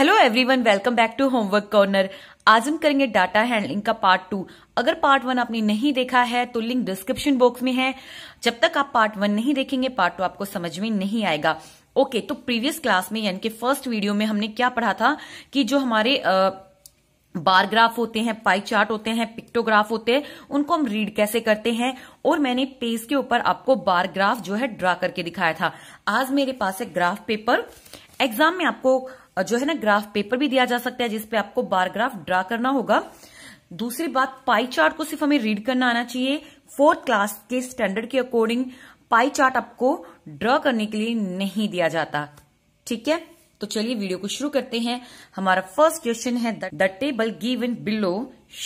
Hello everyone welcome back to homework corner आज हम करेंगे डाटा हैंडलिंग का पार्ट टू अगर पार्ट वन आपने नहीं देखा है तो लिंक डिस्क्रिप्शन बॉक्स में है जब तक आप पार्ट वन नहीं देखेंगे पार्ट टू आपको समझ में नहीं आएगा ओके okay, तो प्रीवियस क्लास में यानी कि फर्स्ट वीडियो में हमने क्या पढ़ा था कि जो हमारे आ, बार ग्राफ होते हैं पाई चार्ट होते हैं पिक्टोग्राफ होते हैं उनको हम रीड कैसे करते हैं और मैंने पेज के ऊपर आपको बार ग्राफ जो है ड्रा करके दिखाया था आज मेरे पास है ग्राफ पेपर एग्जाम में आपको और जो है ना ग्राफ पेपर भी दिया जा सकता है जिसपे आपको बार ग्राफ ड्रा करना होगा दूसरी बात पाई चार्ट को सिर्फ हमें रीड करना आना चाहिए फोर्थ क्लास के स्टैंडर्ड के अकॉर्डिंग पाई चार्ट आपको ड्रा करने के लिए नहीं दिया जाता ठीक है तो चलिए वीडियो को शुरू करते हैं हमारा फर्स्ट क्वेश्चन है the table given below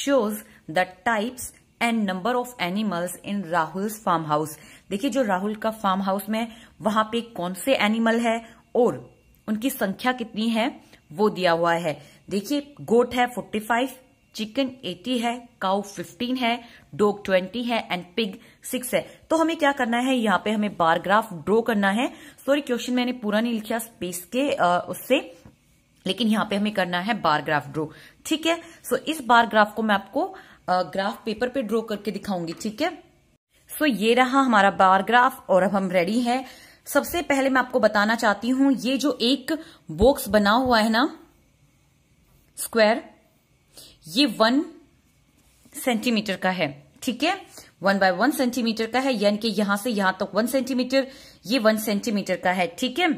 shows the types and number of animals in Rahul farm house देखिए जो राहुल का फार्म हाउस में वहां पे कौन से एनिमल है और उनकी संख्या कितनी है वो दिया हुआ है देखिए गोट है 45, चिकन 80 है काउ 15 है डॉग 20 है एंड पिग 6 है तो हमें क्या करना है यहाँ पे हमें बार ग्राफ ड्रॉ करना है सॉरी क्वेश्चन मैंने पूरा नहीं लिखा स्पेस के आ, उससे लेकिन यहाँ पे हमें करना है बार ग्राफ ड्रॉ ठीक है सो इस बार ग्राफ को मैं आपको आ, ग्राफ पेपर पे ड्रॉ करके दिखाऊंगी ठीक है सो ये रहा हमारा बार ग्राफ और अब हम रेडी हैं सबसे पहले मैं आपको बताना चाहती हूं ये जो एक बॉक्स बना हुआ है ना स्क्वायर ये वन सेंटीमीटर का है ठीक है वन बाय वन सेंटीमीटर का है यानी कि यहां से यहां तक वन सेंटीमीटर ये वन सेंटीमीटर का है ठीक है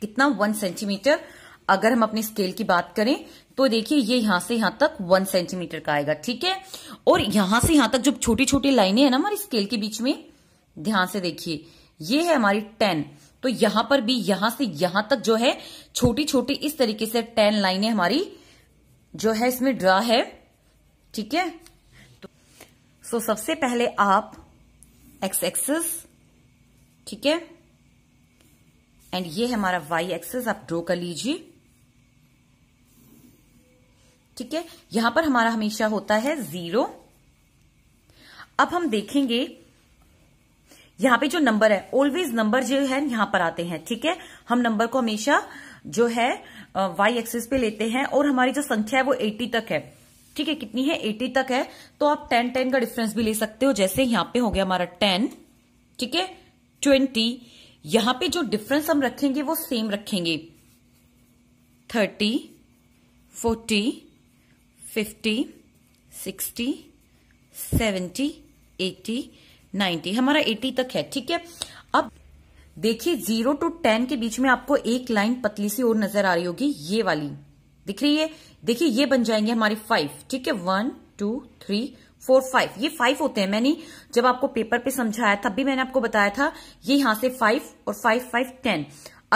कितना वन सेंटीमीटर अगर हम अपने स्केल की बात करें तो देखिए ये यहां से यहां तक वन सेंटीमीटर का आएगा ठीक है और यहां से यहां तक जो छोटी छोटी लाइनें है ना हमारी स्केल के बीच में ध्यान से देखिए ये है हमारी टेन तो यहां पर भी यहां से यहां तक जो है छोटी छोटी इस तरीके से टेन लाइनें हमारी जो है इसमें ड्रा है ठीक है तो सो सबसे पहले आप एक्स एक्सेस ठीक है एंड ये है हमारा वाई एक्सेस आप ड्रॉ कर लीजिए ठीक है यहां पर हमारा हमेशा होता है जीरो अब हम देखेंगे यहाँ पे जो नंबर है ऑलवेज नंबर जो है यहाँ पर आते हैं ठीक है हम नंबर को हमेशा जो है वाई एक्सिस पे लेते हैं और हमारी जो संख्या है वो एटी तक है ठीक है कितनी है एटी तक है तो आप टेन टेन का डिफरेंस भी ले सकते हो जैसे यहाँ पे हो गया हमारा टेन ठीक है ट्वेंटी यहां पे जो डिफरेंस हम रखेंगे वो सेम रखेंगे thirty forty fifty sixty seventy eighty ninety हमारा एटी तक है ठीक है अब देखिए जीरो टू टेन के बीच में आपको एक लाइन पतली सी और नजर आ रही होगी ये वाली दिख रही है देखिए ये बन जाएंगे हमारे फाइव ठीक है one two three four five ये फाइव होते हैं मैंने जब आपको पेपर पे समझाया तब भी मैंने आपको बताया था ये यहां से फाइव और फाइव फाइव टेन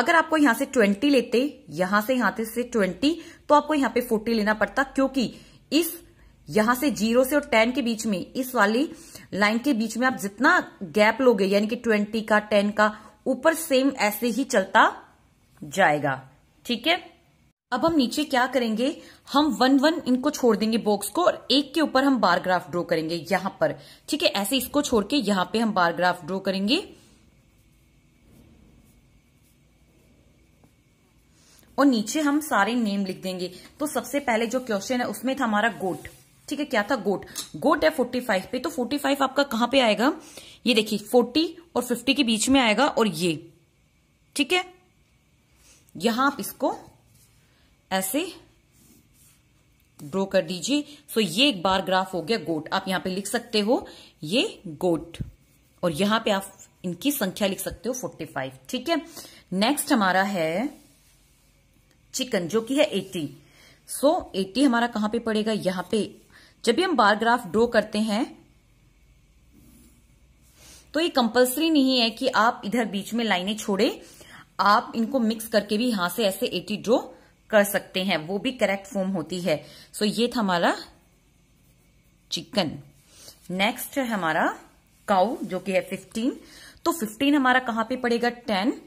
अगर आपको यहां से ट्वेंटी लेते यहां से यहां से ट्वेंटी तो आपको यहां पे फोर्टी लेना पड़ता क्योंकि इस यहां से जीरो से और टेन के बीच में इस वाली लाइन के बीच में आप जितना गैप लोगे यानी कि ट्वेंटी का टेन का ऊपर सेम ऐसे ही चलता जाएगा ठीक है अब हम नीचे क्या करेंगे हम वन वन इनको छोड़ देंगे बॉक्स को और एक के ऊपर हम बार ग्राफ ड्रॉ करेंगे यहां पर ठीक है ऐसे इसको छोड़ के यहां पे हम बार ग्राफ ड्रॉ करेंगे और नीचे हम सारे नेम लिख देंगे तो सबसे पहले जो क्वेश्चन है उसमें था हमारा गोट ठीक है क्या था गोट गोट है फोर्टी फाइव पे तो फोर्टी फाइव आपका कहां पे आएगा ये देखिए फोर्टी और फिफ्टी के बीच में आएगा और ये ठीक है यहां आप इसको ऐसे ड्रॉ कर दीजिए सो ये एक बार ग्राफ हो गया गोट आप यहां पे लिख सकते हो ये गोट और यहां पे आप इनकी संख्या लिख सकते हो 45 ठीक है नेक्स्ट हमारा है चिकन जो कि है 80 सो so, 80 हमारा कहां पे पड़ेगा यहां पे जब भी हम बार ग्राफ ड्रॉ करते हैं तो ये कंपलसरी नहीं है कि आप इधर बीच में लाइनें छोड़े आप इनको मिक्स करके भी यहां से ऐसे एटी ड्रॉ कर सकते हैं वो भी करेक्ट फॉर्म होती है सो so, ये था हमारा चिकन नेक्स्ट है हमारा काउ जो कि है फिफ्टीन तो फिफ्टीन हमारा कहां पे पड़ेगा टेन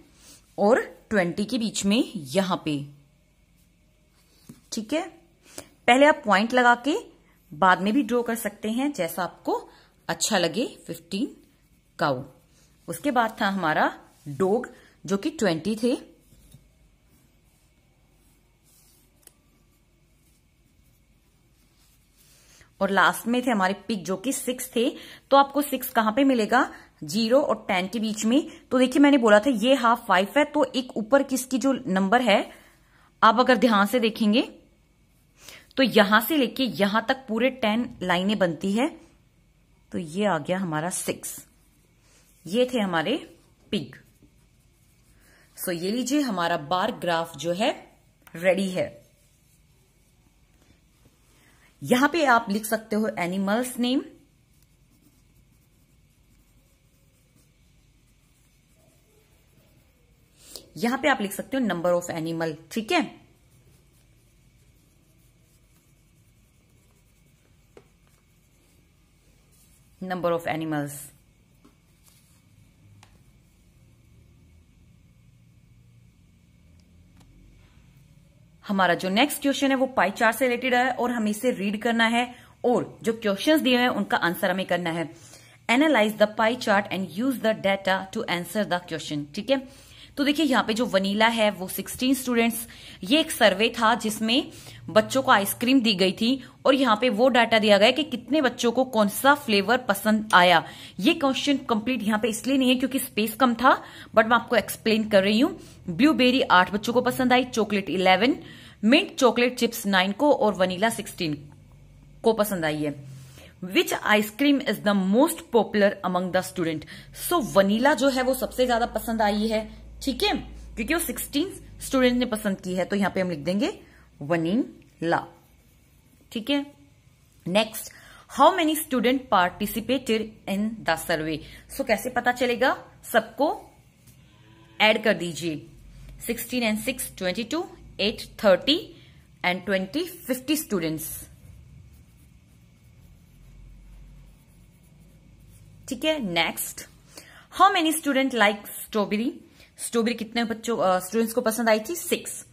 और ट्वेंटी के बीच में यहां पे ठीक है पहले आप पॉइंट लगा के बाद में भी ड्रॉ कर सकते हैं जैसा आपको अच्छा लगे फिफ्टीन काउ उसके बाद था हमारा डोग जो कि ट्वेंटी थे और लास्ट में थे हमारे पिक जो कि सिक्स थे तो आपको सिक्स कहां पे मिलेगा जीरो और टेन के बीच में तो देखिए मैंने बोला था ये हाफ फाइव है तो एक ऊपर किसकी जो नंबर है आप अगर ध्यान से देखेंगे तो यहां से लेके यहां तक पूरे टेन लाइनें बनती है तो ये आ गया हमारा सिक्स ये थे हमारे पिग सो so, ये लीजिए हमारा बार ग्राफ जो है रेडी है यहां पे आप लिख सकते हो एनिमल्स नेम यहां पे आप लिख सकते हो नंबर ऑफ एनिमल ठीक है number of animals. हमारा जो नेक्स्ट क्वेश्चन है वो पाई चार्ट से रिलेटेड है और हमें इसे रीड करना है और जो क्वेश्चंस दिए हैं उनका आंसर हमें करना है analyse the pie chart and use the data to answer the question ठीक है तो देखिए यहाँ पे जो वनीला है वो 16 स्टूडेंट्स ये एक सर्वे था जिसमें बच्चों को आइसक्रीम दी गई थी और यहाँ पे वो डाटा दिया गया कि कितने बच्चों को कौन सा फ्लेवर पसंद आया ये क्वेश्चन कंप्लीट यहाँ पे इसलिए नहीं है क्योंकि स्पेस कम था बट मैं आपको एक्सप्लेन कर रही हूँ ब्लूबेरी आठ बच्चों को पसंद आई chocolate eleven mint chocolate chips nine को और वनीला सिक्सटीन को पसंद आई है which ice cream is the most popular among the student so vanilla जो है वो सबसे ज्यादा पसंद आई है ठीक है क्योंकि वो सिक्सटीन स्टूडेंट ने पसंद की है तो यहां पे हम लिख देंगे वनीला ठीक है next how many student participated in the survey so कैसे पता चलेगा सबको एड कर दीजिए sixteen and six twenty two eight thirty and twenty fifty students ठीक है next how many student like strawberry strawberry कितने बच्चों स्टूडेंट्स को पसंद आई थी six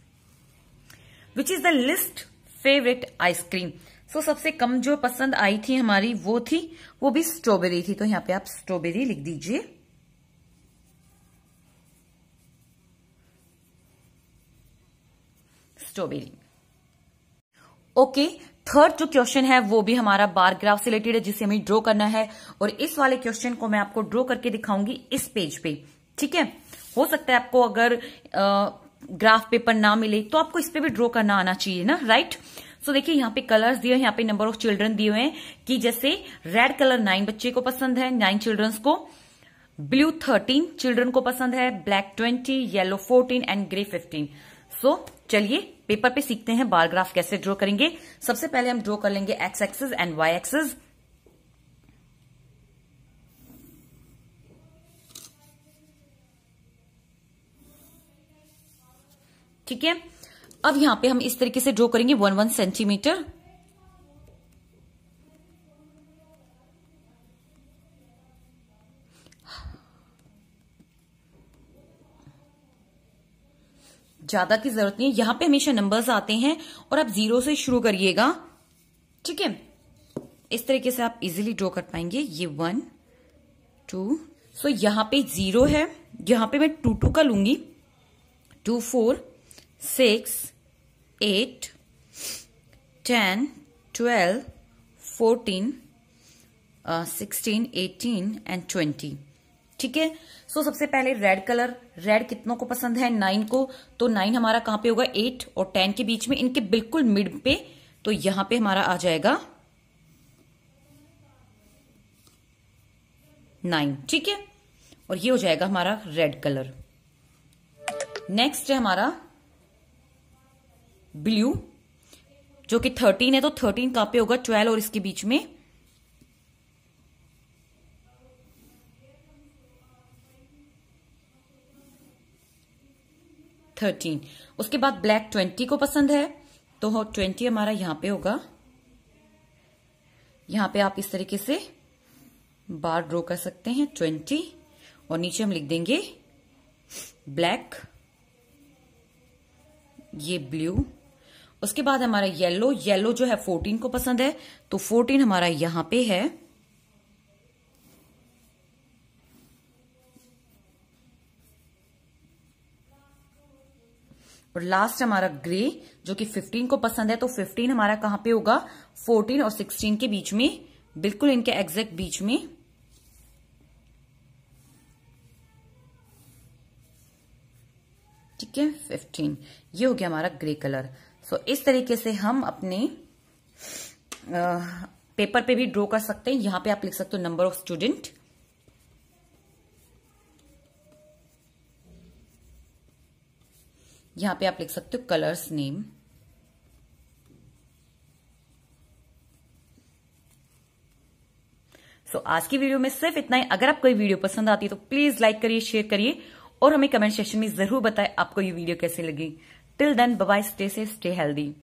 which is the least favourite ice cream so सबसे कम जो पसंद आई थी हमारी वो थी वो भी स्ट्रॉबेरी थी तो यहां पे आप स्ट्रॉबेरी लिख दीजिए स्ट्रॉबेरी ओके थर्ड जो क्वेश्चन है वो भी हमारा बार ग्राफ से रिलेटेड है जिसे हमें ड्रॉ करना है और इस वाले क्वेश्चन को मैं आपको ड्रॉ करके दिखाऊंगी इस पेज पे ठीक है हो सकता है आपको अगर आ, ग्राफ पेपर ना मिले तो आपको इस पर भी ड्रॉ करना आना चाहिए ना राइट सो so, देखिए यहाँ पे कलर्स दिए यहाँ पे नंबर ऑफ चिल्ड्रन दिए हुए हैं कि जैसे रेड कलर नाइन बच्चे को पसंद है नाइन चिल्ड्रंस को ब्लू थर्टीन चिल्ड्रन को पसंद है black twenty yellow fourteen and grey fifteen so चलिए पेपर पे सीखते हैं बार ग्राफ कैसे ड्रॉ करेंगे सबसे पहले हम ड्रॉ कर लेंगे x axis and y axis ठीक है अब यहां पे हम इस तरीके से ड्रॉ करेंगे वन वन सेंटीमीटर ज्यादा की जरूरत नहीं है यहां पे हमेशा नंबर्स आते हैं और आप जीरो से शुरू करिएगा ठीक है इस तरीके से आप इजीली ड्रॉ कर पाएंगे ये वन टू सो यहां पे जीरो है यहां पे मैं टू टू का लूंगी two four six, eight, ten, twelve, fourteen, uh, sixteen, eighteen and twenty. ठीक है सो सबसे पहले रेड कलर रेड कितनों को पसंद है नाइन को तो नाइन हमारा कहां पे होगा एट और टेन के बीच में इनके बिल्कुल मिड पे तो यहां पे हमारा आ जाएगा नाइन ठीक है और ये हो जाएगा हमारा रेड कलर नेक्स्ट है हमारा ब्लू जो कि थर्टीन है तो थर्टीन कहां पे होगा ट्वेल्व और इसके बीच में थर्टीन उसके बाद ब्लैक ट्वेंटी को पसंद है तो ट्वेंटी हमारा यहां पे होगा यहां पे आप इस तरीके से बार ड्रॉ कर सकते हैं ट्वेंटी और नीचे हम लिख देंगे ब्लैक ये ब्लू उसके बाद हमारा येलो येलो जो है फोर्टीन को पसंद है तो फोर्टीन हमारा यहां पे है और लास्ट हमारा ग्रे जो कि 15 को पसंद है तो 15 हमारा कहां पे होगा 14 और 16 के बीच में बिल्कुल इनके एग्जैक्ट बीच में ठीक है 15 ये हो गया हमारा ग्रे कलर सो इस तरीके से हम अपने पेपर पे भी ड्रॉ कर सकते हैं यहां पे आप लिख सकते हो नंबर ऑफ स्टूडेंट यहां पे आप लिख सकते हो कलर्स नेम सो so, आज की वीडियो में सिर्फ इतना ही अगर आपको ये वीडियो पसंद आती है तो प्लीज लाइक करिए शेयर करिए और हमें कमेंट सेक्शन में जरूर बताएं आपको ये वीडियो कैसे लगी Till then, bye bye, stay safe, stay healthy.